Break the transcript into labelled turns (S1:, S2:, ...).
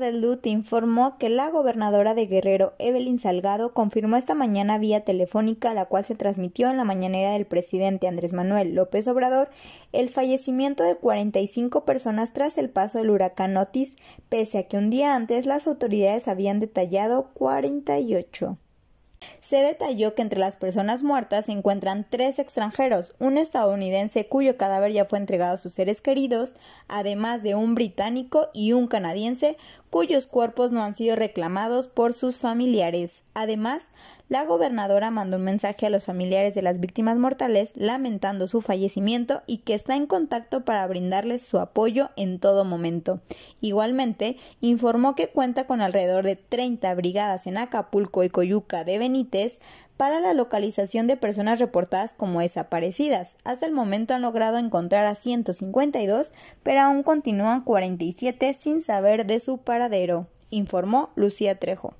S1: de Lut informó que la gobernadora de Guerrero, Evelyn Salgado, confirmó esta mañana vía telefónica, la cual se transmitió en la mañanera del presidente Andrés Manuel López Obrador, el fallecimiento de 45 personas tras el paso del huracán Otis, pese a que un día antes las autoridades habían detallado 48. Se detalló que entre las personas muertas se encuentran tres extranjeros, un estadounidense cuyo cadáver ya fue entregado a sus seres queridos, además de un británico y un canadiense cuyos cuerpos no han sido reclamados por sus familiares. Además, la gobernadora mandó un mensaje a los familiares de las víctimas mortales lamentando su fallecimiento y que está en contacto para brindarles su apoyo en todo momento. Igualmente, informó que cuenta con alrededor de 30 brigadas en Acapulco y Coyuca de Benítez para la localización de personas reportadas como desaparecidas. Hasta el momento han logrado encontrar a 152, pero aún continúan 47 sin saber de su paradero, informó Lucía Trejo.